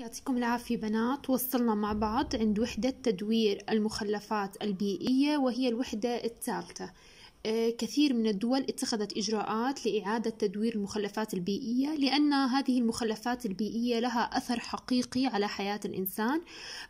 يعطيكم العافية بنات وصلنا مع بعض عند وحدة تدوير المخلفات البيئية وهي الوحدة الثالثة آه، كثير من الدول اتخذت إجراءات لإعادة تدوير المخلفات البيئية لأن هذه المخلفات البيئية لها أثر حقيقي على حياة الإنسان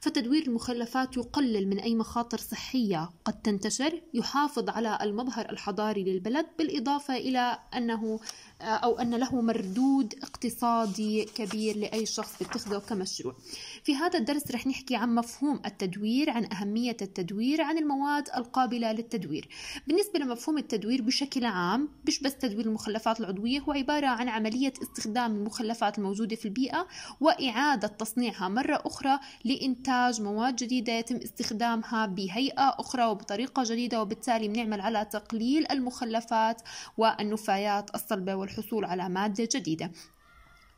فتدوير المخلفات يقلل من أي مخاطر صحية قد تنتشر يحافظ على المظهر الحضاري للبلد بالإضافة إلى أنه آه، أو أن له مردود اقتصادي كبير لأي شخص يتخذه كمشروع في هذا الدرس رح نحكي عن مفهوم التدوير عن أهمية التدوير عن المواد القابلة للتدوير بالنسبة لمفهوم مفهوم التدوير بشكل عام مش بس تدوير المخلفات العضوية هو عبارة عن عملية استخدام المخلفات الموجودة في البيئة وإعادة تصنيعها مرة أخرى لإنتاج مواد جديدة يتم استخدامها بهيئة أخرى وبطريقة جديدة وبالتالي بنعمل على تقليل المخلفات والنفايات الصلبة والحصول على مادة جديدة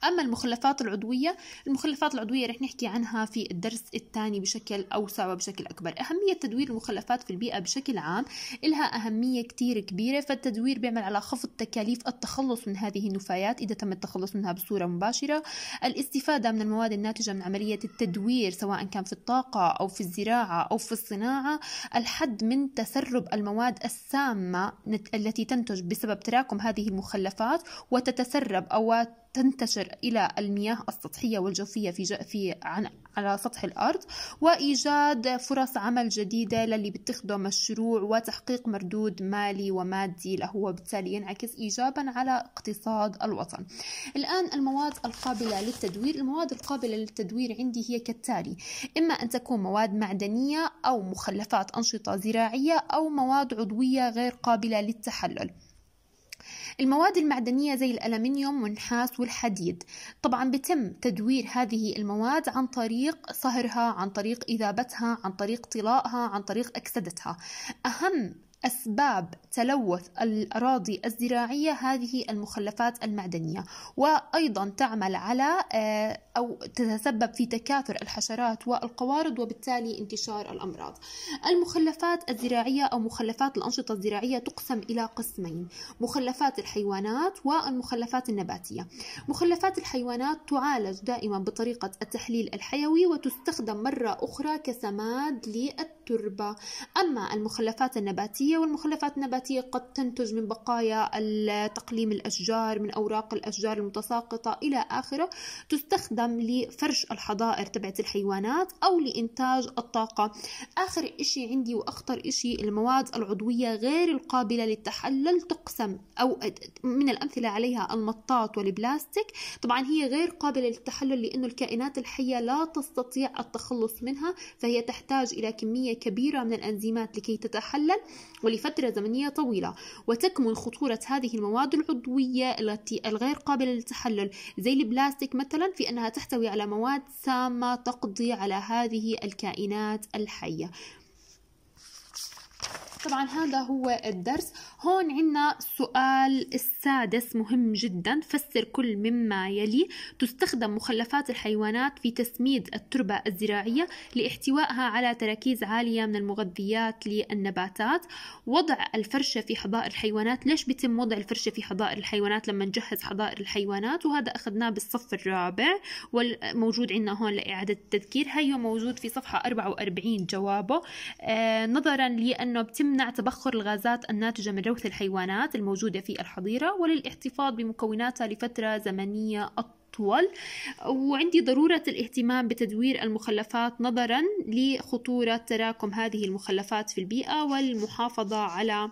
أما المخلفات العضوية المخلفات العضوية رح نحكي عنها في الدرس الثاني بشكل أوسع وبشكل أكبر أهمية تدوير المخلفات في البيئة بشكل عام إلها أهمية كتير كبيرة فالتدوير بيعمل على خفض تكاليف التخلص من هذه النفايات إذا تم التخلص منها بصورة مباشرة الاستفادة من المواد الناتجة من عملية التدوير سواء كان في الطاقة أو في الزراعة أو في الصناعة الحد من تسرب المواد السامة التي تنتج بسبب تراكم هذه المخلفات وتتسرب أو تنتشر إلى المياه السطحية والجوفية في, في عن على سطح الأرض وإيجاد فرص عمل جديدة للي بتخدم مشروع وتحقيق مردود مالي ومادي له وبالتالي ينعكس إيجابا على اقتصاد الوطن الآن المواد القابلة للتدوير المواد القابلة للتدوير عندي هي كالتالي إما أن تكون مواد معدنية أو مخلفات أنشطة زراعية أو مواد عضوية غير قابلة للتحلل المواد المعدنية زي الألمنيوم والنحاس والحديد طبعا بتم تدوير هذه المواد عن طريق صهرها عن طريق إذابتها عن طريق طلائها عن طريق أكسدتها أهم أسباب تلوث الأراضي الزراعية هذه المخلفات المعدنية وأيضا تعمل على آه، أو تتسبب في تكاثر الحشرات والقوارض وبالتالي انتشار الأمراض المخلفات الزراعية أو مخلفات الأنشطة الزراعية تقسم إلى قسمين مخلفات الحيوانات والمخلفات النباتية مخلفات الحيوانات تعالج دائما بطريقة التحليل الحيوي وتستخدم مرة أخرى كسماد للتربة أما المخلفات النباتية والمخلفات النباتية قد تنتج من بقايا تقليم الأشجار من أوراق الأشجار المتساقطة إلى آخره تستخدم تستخدم لفرش الحظائر تبعت الحيوانات أو لإنتاج الطاقة آخر شيء عندي وأخطر شيء المواد العضوية غير القابلة للتحلل تقسم أو من الأمثلة عليها المطاط والبلاستيك طبعا هي غير قابلة للتحلل لأنه الكائنات الحية لا تستطيع التخلص منها فهي تحتاج إلى كمية كبيرة من الأنزيمات لكي تتحلل ولفترة زمنية طويلة وتكمن خطورة هذه المواد العضوية التي الغير قابلة للتحلل زي البلاستيك مثلا في أنها تحتوي على مواد سامة تقضي على هذه الكائنات الحية طبعا هذا هو الدرس هون عنا السؤال السادس مهم جدا فسر كل مما يلي تستخدم مخلفات الحيوانات في تسميد التربة الزراعية لاحتوائها على تراكيز عالية من المغذيات للنباتات وضع الفرشة في حضائر الحيوانات ليش بيتم وضع الفرشة في حضائر الحيوانات لما نجهز حضائر الحيوانات وهذا أخذناه بالصف الرابع والموجود عندنا هون لإعادة التذكير هيو موجود في صفحة 44 جوابه آه نظرا لأنه بتم تمنع تبخر الغازات الناتجة من روث الحيوانات الموجودة في الحظيرة وللاحتفاظ بمكوناتها لفترة زمنية أطول وعندي ضرورة الاهتمام بتدوير المخلفات نظرا لخطورة تراكم هذه المخلفات في البيئة والمحافظة على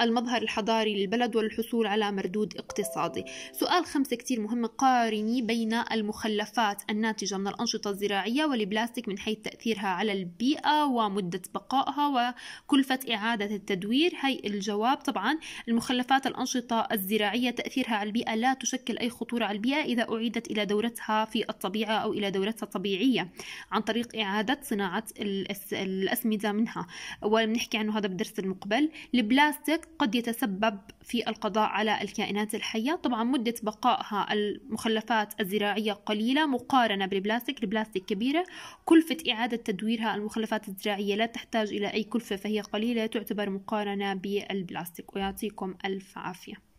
المظهر الحضاري للبلد والحصول على مردود اقتصادي سؤال خمسة كتير مهم قارني بين المخلفات الناتجة من الأنشطة الزراعية والبلاستيك من حيث تأثيرها على البيئة ومدة بقائها وكلفة إعادة التدوير هي الجواب طبعا المخلفات الأنشطة الزراعية تأثيرها على البيئة لا تشكل أي خطورة على البيئة إذا أعيدت إلى دورتها في الطبيعة أو إلى دورتها الطبيعية عن طريق إعادة صناعة الأسمدة منها ونحكي عنه هذا بالدرس المقبل البلاستيك البلاستيك قد يتسبب في القضاء على الكائنات الحية طبعا مدة بقائها المخلفات الزراعية قليلة مقارنة بالبلاستيك البلاستيك كبيرة كلفة إعادة تدويرها المخلفات الزراعية لا تحتاج إلى أي كلفة فهي قليلة تعتبر مقارنة بالبلاستيك ويعطيكم ألف عافية